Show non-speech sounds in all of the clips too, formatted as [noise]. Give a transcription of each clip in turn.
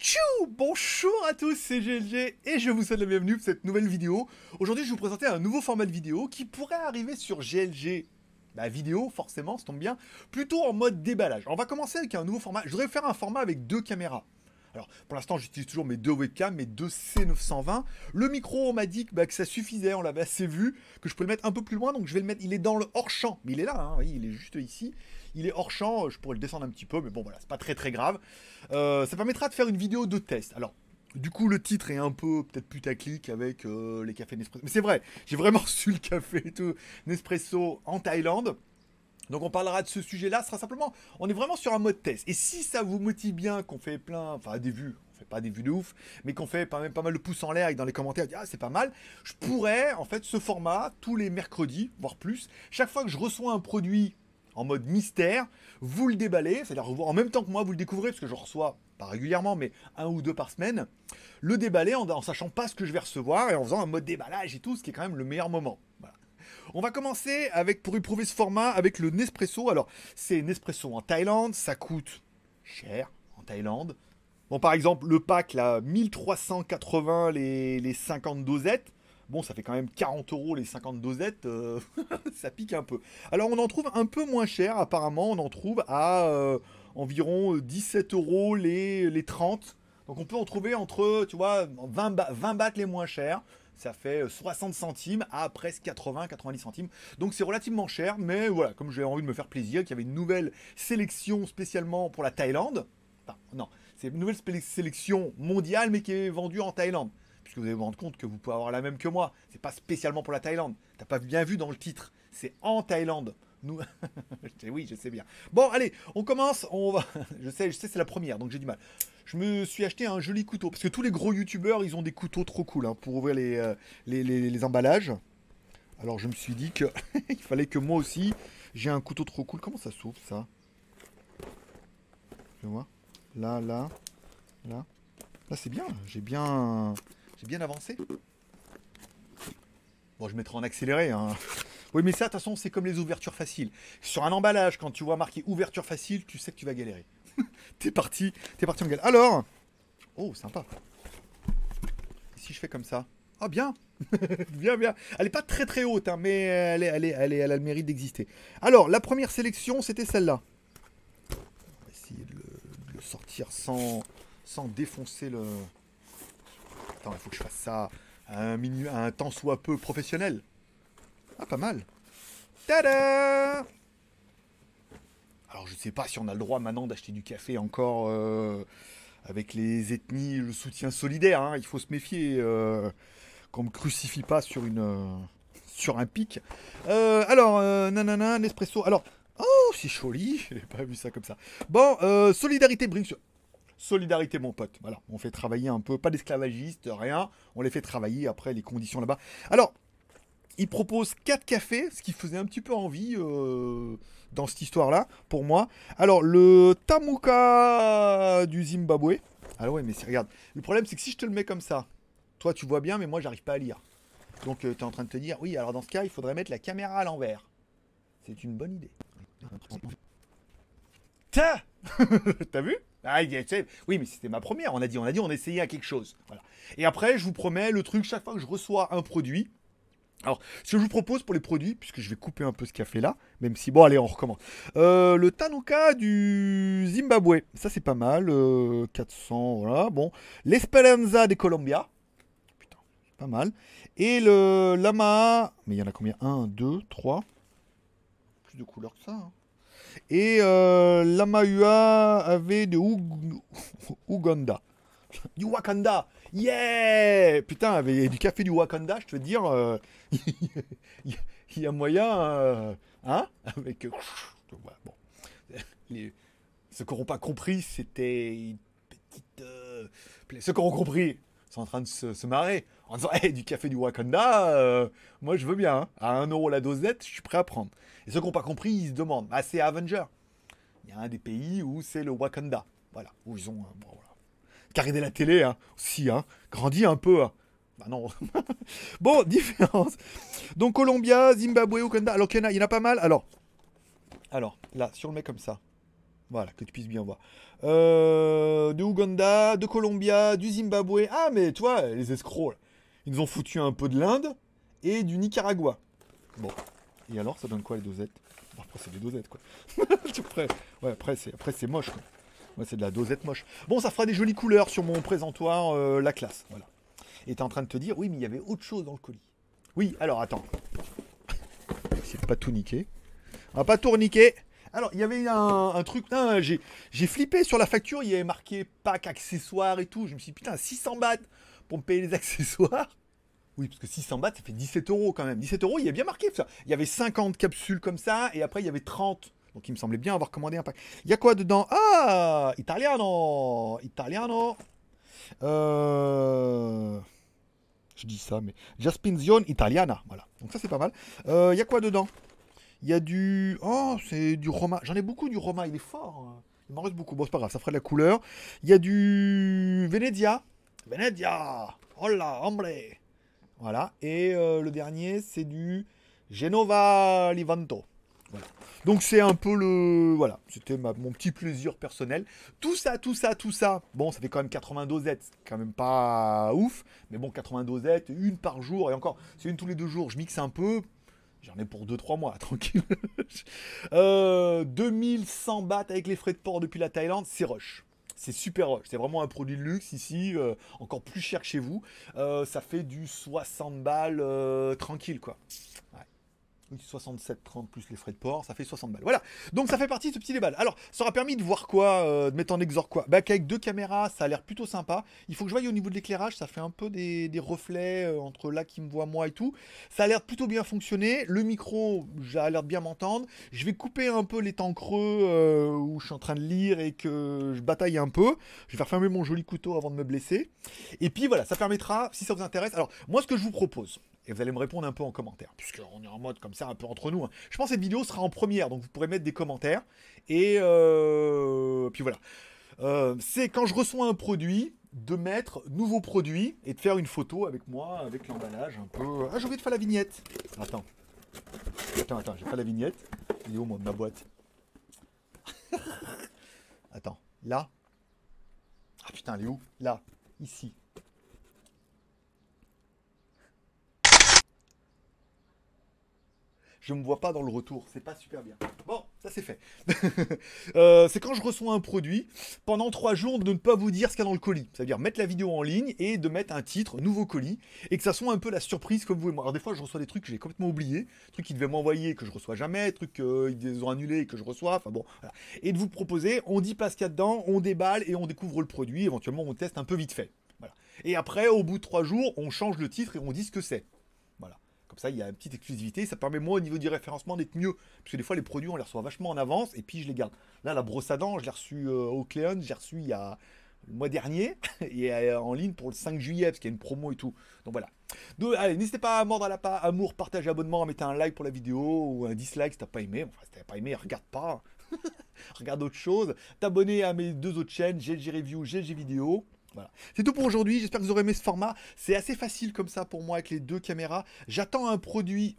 Tchou Bonjour à tous, c'est GLG et je vous souhaite la bienvenue pour cette nouvelle vidéo. Aujourd'hui, je vais vous présenter un nouveau format de vidéo qui pourrait arriver sur GLG. La bah, vidéo, forcément, ça tombe bien, plutôt en mode déballage. On va commencer avec un nouveau format. Je voudrais faire un format avec deux caméras. Alors, pour l'instant, j'utilise toujours mes deux webcams, mes deux C920. Le micro, on m'a dit bah, que, ça suffisait, on l'avait assez vu, que je pouvais le mettre un peu plus loin, donc je vais le mettre. Il est dans le hors champ, mais il est là, hein, il est juste ici. Il est hors champ, je pourrais le descendre un petit peu, mais bon, voilà, c'est pas très très grave. Euh, ça permettra de faire une vidéo de test. Alors, du coup, le titre est un peu peut-être putaclic avec euh, les cafés Nespresso. Mais c'est vrai, j'ai vraiment su [laughs] le café Nespresso en Thaïlande. Donc on parlera de ce sujet-là, ce sera simplement, on est vraiment sur un mode test. Et si ça vous motive bien, qu'on fait plein, enfin des vues, on fait pas des vues de ouf, mais qu'on fait pas, même pas mal de pouces en l'air et dans les commentaires, ah c'est pas mal, je pourrais en fait ce format tous les mercredis, voire plus, chaque fois que je reçois un produit en mode mystère, vous le déballez, c'est-à-dire en même temps que moi vous le découvrez, parce que je reçois pas régulièrement, mais un ou deux par semaine, le déballer en, en sachant pas ce que je vais recevoir et en faisant un mode déballage et tout, ce qui est quand même le meilleur moment. Voilà. On va commencer avec, pour éprouver ce format, avec le Nespresso. Alors, c'est Nespresso en Thaïlande, ça coûte cher en Thaïlande. Bon, par exemple, le pack, là, 1380 les, 50 dosettes. Bon, ça fait quand même 40 euros les 50 dosettes, euh, [laughs] ça pique un peu. Alors, on en trouve un peu moins cher, apparemment, on en trouve à euh, environ 17 euh, euros les, 30. Donc on peut en trouver entre, tu vois, 20, 20 bahts les moins chers ça fait 60 euh, centimes à presque 80-90 centimes. Donc c'est relativement cher, mais voilà, comme j'ai envie de me faire plaisir, qu'il y avait une nouvelle sélection spécialement pour la Thaïlande. non, c'est une nouvelle sélection mondiale, mais qui est vendue en Thaïlande. Puisque vous allez vous rendre compte que vous pouvez avoir la même que moi. C'est pas spécialement pour la Thaïlande. T'as pas bien vu dans le titre. C'est en Thaïlande. Nous... [laughs] oui, je sais bien. Bon, allez, on commence. On va... [laughs] je sais, je sais, c'est la première, donc j'ai du mal je me suis acheté un joli couteau. Parce que tous les gros youtubeurs, ils ont des couteaux trop cool hein, pour ouvrir euh, les, emballages. Alors je me suis dit que [laughs] il fallait que moi aussi, j'ai un couteau trop cool. Comment ça s'ouvre ça Tu vois. Là, là, là. Là c'est bien, j'ai bien, j'ai bien avancé. Bon, je mettrai en accéléré. Hein. Oui, mais ça, de toute façon, c'est comme les ouvertures faciles. Sur un emballage, quand tu vois marqué ouverture facile, tu sais que tu vas galérer. [laughs] t'es parti, t'es parti en gal. Alors, oh sympa. si je fais comme ça, ah bien, [laughs] bien, bien. Elle n'est pas très très haute, hein, mais elle, est, elle, elle, elle a le mérite d'exister. Alors, la première sélection, c'était celle-là. On va essayer de le, sortir sans, sans défoncer le. Attends, il faut que je fasse ça à un, un temps soit peu professionnel. Ah, pas mal. Tada alors je ne sais pas si on a le droit maintenant d'acheter du café encore euh, avec les ethnies, le soutien solidaire. Hein. il faut se méfier euh, qu'on ne me crucifie pas sur, une, euh, sur un pic. alors, nanana, Nespresso. Alors, oh, c'est joli. [laughs] Je n'ai pas vu ça comme ça. Bon, Solidarité Brinks. Solidarité, mon pote. Voilà, on fait travailler un peu, pas d'esclavagistes, rien. On les fait travailler après les conditions là-bas. Alors, il propose 4 cafés, ce qui faisait un petit peu envie dans cette histoire-là, pour moi. Alors, le Tamuka du Zimbabwe. Ah ouais, mais regarde, le problème c'est que si je te le mets comme ça, toi tu vois bien, mais moi j'arrive pas à lire. Donc euh, tu es en train de te dire, oui, alors dans ce cas, il faudrait mettre la caméra à l'envers. C'est une bonne idée. [laughs] T'as vu ah, oui, mais c'était ma première. On a dit, on a dit, on essayait à quelque chose. Et après, je vous promets, le truc, chaque fois que je reçois un produit, alors, ce que je vous propose pour les produits, puisque je vais couper un peu ce café là, même si bon, allez, on recommence. Euh, le Tanuka du Zimbabwe, ça c'est pas mal, 400, euh, voilà, bon. L'Esperanza des Colombia, putain, pas mal. Et le Lama, mais il y en a combien 1, 2, 3, plus de couleurs que ça. Hein. Et euh, Lama avait de Ouganda. [laughs] Du Wakanda Yeah Putain, avec du café du Wakanda, je te veux dire, euh, [laughs] il y, a moyen. Euh, hein Avec. Euh, [laughs] bon. [laughs] ceux qui n'auront pas compris, c'était une petite. ceux qui ont compris sont en train de se, marrer en disant hey, du café du Wakanda, moi je veux bien. Hein. À 1 euro la dosette, je suis prêt à prendre. Et ceux qui n'ont pas compris, ils se demandent ah, c'est Avenger. Il y a un des pays où c'est le Wakanda. Voilà, où ils ont. Bon, voilà de la télé, hein, aussi, hein, Grandit un peu. Hein. Bah non. [laughs] bon, différence. Donc Colombia, Zimbabwe, Ouganda. Alors il y, y, en a pas mal. Alors, alors, là, sur le mec comme ça. Voilà, que tu puisses bien voir. Euh, de Ouganda, de Colombia, du Zimbabwe. Ah, mais toi, les escrocs, ils nous ont foutu un peu de l'Inde et du Nicaragua. Bon. Et alors, ça donne quoi les dosettes Après, c'est des dosettes, quoi. [laughs] après, c'est, après c'est moche, quoi c'est de la dosette moche. Bon, ça fera des jolies couleurs sur mon présentoir, euh, la classe. Voilà. Et t'es en train de te dire, oui, mais il y avait autre chose dans le colis. Oui, alors attends. C'est de pas tout niquer. On ah, va pas tout niquer. Alors, il y avait un, truc, j'ai flippé sur la facture, il y avait marqué pack accessoires et tout. Je me suis dit, putain, 600 bahts pour me payer les [laughs] accessoires. Oui, parce que 600 bahts, ça fait 17 euros quand même. 17 euros, il y a bien marqué ça. Il y avait 50 capsules comme ça, et après, il y avait 30 donc il me semblait bien avoir commandé un pack. Il y a quoi dedans Ah Italiano Italiano euh... Je dis ça, mais... Jaspinzione Italiana, voilà. Donc ça c'est pas mal. Euh, il y a quoi dedans Il y a du... Oh, c'est du Roma. J'en ai beaucoup du Roma, il est fort. Hein. Il m'en reste beaucoup. Bon, c'est pas grave, ça ferait de la couleur. Il y a du... Venezia. Venezia Hola, hombre Voilà. Et euh, le dernier, c'est du... Genova Livanto. Donc c'est un peu le... Voilà, c'était mon petit plaisir personnel. Tout ça, tout ça, tout ça. Bon, ça fait quand même 80 dosettes, quand même pas ouf. Mais bon, 80 dosettes, une par jour, et encore, c'est une tous les deux jours. Je mixe un peu. J'en ai pour 2-3 mois, [laughs] tranquille. 2100 euh, bahts avec les frais de port depuis la Thaïlande, c'est rush c'est super rush. C'est vraiment un produit de luxe ici, euh, encore plus cher que chez vous. Euh, ça fait du 60 balles tranquille, quoi. 30 plus les frais de port, ça fait 60 balles. Voilà, donc ça fait partie de ce petit débat. Alors, ça aura permis de voir quoi, euh, de mettre en exor quoi Bah qu'avec deux caméras, ça a l'air plutôt sympa. Il faut que je voie au niveau de l'éclairage, ça fait un peu des, reflets euh, entre là qui me voit moi et tout. Ça a l'air plutôt bien fonctionner. Le micro, j'ai l'air de bien m'entendre. Je vais couper un peu les temps creux euh, où je suis en train de lire et que je bataille un peu. Je vais faire fermer mon joli couteau avant de me blesser. Et puis voilà, ça permettra, si ça vous intéresse. Alors, moi ce que je vous propose, et vous allez me répondre un peu en commentaire, puisqu'on est en mode comme ça, un peu entre nous. Hein. Je pense que cette vidéo sera en première, donc vous pourrez mettre des commentaires. Et euh, puis voilà. Euh, c'est quand je reçois un produit, de mettre nouveau produit et de faire une photo avec moi, avec l'emballage un peu. Ah, j'ai oublié de faire la vignette. Attends. Attends, attends, j'ai pas la vignette. Il est où, moi, ma boîte [laughs] Attends, là. Ah putain, elle est où Là, ici. je me vois pas dans le retour. C'est pas super bien. Bon, ça c'est fait. [laughs] Euh, c'est quand je reçois un produit, pendant trois jours, de ne pas vous dire ce qu'il y a dans le colis. C'est-à-dire mettre la vidéo en ligne et de mettre un titre, nouveau colis, et que ça soit un peu la surprise comme vous voulez. Alors des fois, je reçois des trucs que j'ai complètement oubliés, trucs qu'ils devaient m'envoyer que je reçois jamais, trucs qu'ils euh, ont annulés et que je reçois. Enfin bon, Et de vous proposer, on dit pas ce qu'il y a dedans, on déballe et on découvre le produit. Éventuellement, on teste un peu vite fait. Et après, au bout de trois jours, on change le titre et on dit ce que c'est. Comme ça, il y a une petite exclusivité. Ça permet, moi, au niveau du référencement, d'être mieux. Parce que des fois, les produits, on les reçoit vachement en avance et puis je les garde. Là, la brosse à dents, je l'ai reçue euh, au Cléon, j'ai reçu il y a le mois dernier [laughs] et euh, en ligne pour le 5 juillet parce qu'il y a une promo et tout. Donc voilà. Donc, allez, n'hésitez pas à mordre à la pas amour, partager, abonnement, à mettre un like pour la vidéo ou un dislike si t'as pas aimé. Enfin, si t'as pas aimé, regarde pas. Hein. [laughs] regarde autre chose. T'abonner à mes deux autres chaînes, GLG Review, GLG Vidéo. Voilà. C'est tout pour aujourd'hui, j'espère que vous aurez aimé ce format. C'est assez facile comme ça pour moi avec les deux caméras. J'attends un produit.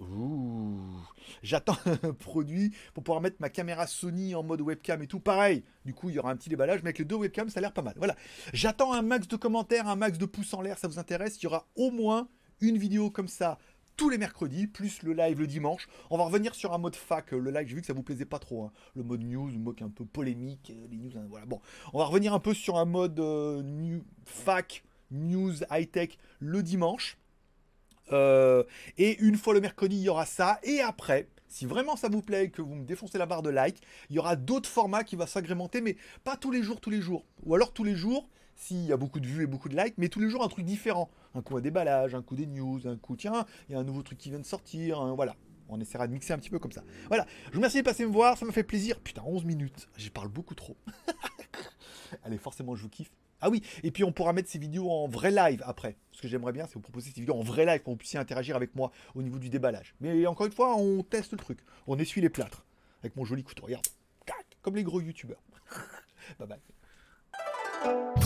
J'attends [laughs] un produit pour pouvoir mettre ma caméra Sony en mode webcam et tout. Pareil, du coup il y aura un petit déballage, mais avec les deux webcams ça a l'air pas mal. Voilà. J'attends un max de commentaires, un max de pouces en l'air, ça vous intéresse. Il y aura au moins une vidéo comme ça tous les mercredis, plus le live le dimanche. On va revenir sur un mode fac, euh, le live, j'ai vu que ça vous plaisait pas trop, hein. le mode news, moque un peu polémique, euh, les news, hein, voilà. Bon, on va revenir un peu sur un mode euh, fac, news, high-tech le dimanche. et une fois le mercredi, il y aura ça. Et après, si vraiment ça vous plaît et que vous me défoncez la barre de like, il y aura d'autres formats qui vont s'agrémenter, mais pas tous les jours, tous les jours. Ou alors tous les jours, s'il y a beaucoup de vues et beaucoup de likes, mais tous les jours un truc différent. Un coup à déballage, un coup des news, un coup tiens, il y a un nouveau truc qui vient de sortir, hein, voilà. On essaiera de mixer un petit peu comme ça. Voilà, je vous remercie de passer me voir, ça me fait plaisir. Putain, 11 minutes, j'y parle beaucoup trop. [laughs] Allez, forcément, je vous kiffe. Ah oui, et puis on pourra mettre ces vidéos en vrai live après. Ce que j'aimerais bien, c'est vous proposer ces vidéos en vrai live pour que vous puissiez interagir avec moi au niveau du déballage. Mais encore une fois, on teste le truc. On essuie les plâtres avec mon joli couteau. Regarde, comme les gros youtubeurs. [laughs] bye bye.